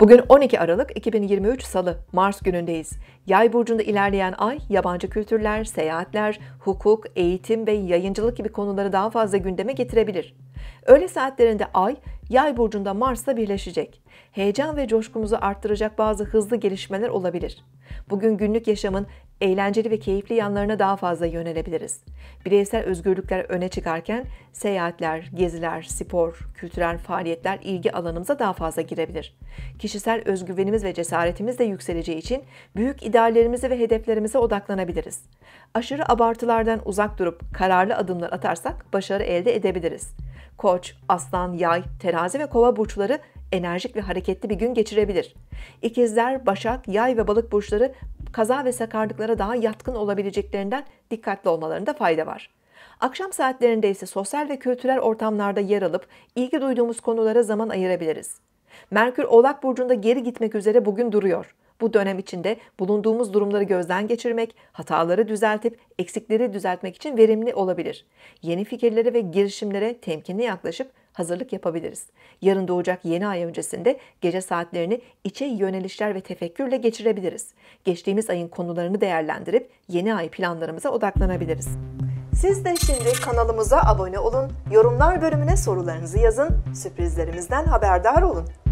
Bugün 12 Aralık 2023 Salı, Mars günündeyiz. Yay burcunda ilerleyen ay, yabancı kültürler, seyahatler, hukuk, eğitim ve yayıncılık gibi konuları daha fazla gündeme getirebilir. Öğle saatlerinde ay, yay burcunda Mars'la birleşecek. Heyecan ve coşkumuzu arttıracak bazı hızlı gelişmeler olabilir. Bugün günlük yaşamın eğlenceli ve keyifli yanlarına daha fazla yönelebiliriz. Bireysel özgürlükler öne çıkarken seyahatler, geziler, spor, kültürel faaliyetler ilgi alanımıza daha fazla girebilir. Kişisel özgüvenimiz ve cesaretimiz de yükseleceği için büyük ideallerimize ve hedeflerimize odaklanabiliriz. Aşırı abartılardan uzak durup kararlı adımlar atarsak başarı elde edebiliriz. Koç, aslan, yay, terazi ve kova burçları enerjik ve hareketli bir gün geçirebilir. İkizler, Başak, Yay ve Balık burçları kaza ve sakarlıklara daha yatkın olabileceklerinden dikkatli olmalarında fayda var. Akşam saatlerinde ise sosyal ve kültürel ortamlarda yer alıp ilgi duyduğumuz konulara zaman ayırabiliriz. Merkür Oğlak burcunda geri gitmek üzere bugün duruyor. Bu dönem içinde bulunduğumuz durumları gözden geçirmek, hataları düzeltip eksikleri düzeltmek için verimli olabilir. Yeni fikirlere ve girişimlere temkinli yaklaşıp hazırlık yapabiliriz. Yarın doğacak yeni ay öncesinde gece saatlerini içe yönelişler ve tefekkürle geçirebiliriz. Geçtiğimiz ayın konularını değerlendirip yeni ay planlarımıza odaklanabiliriz. Siz de şimdi kanalımıza abone olun, yorumlar bölümüne sorularınızı yazın, sürprizlerimizden haberdar olun.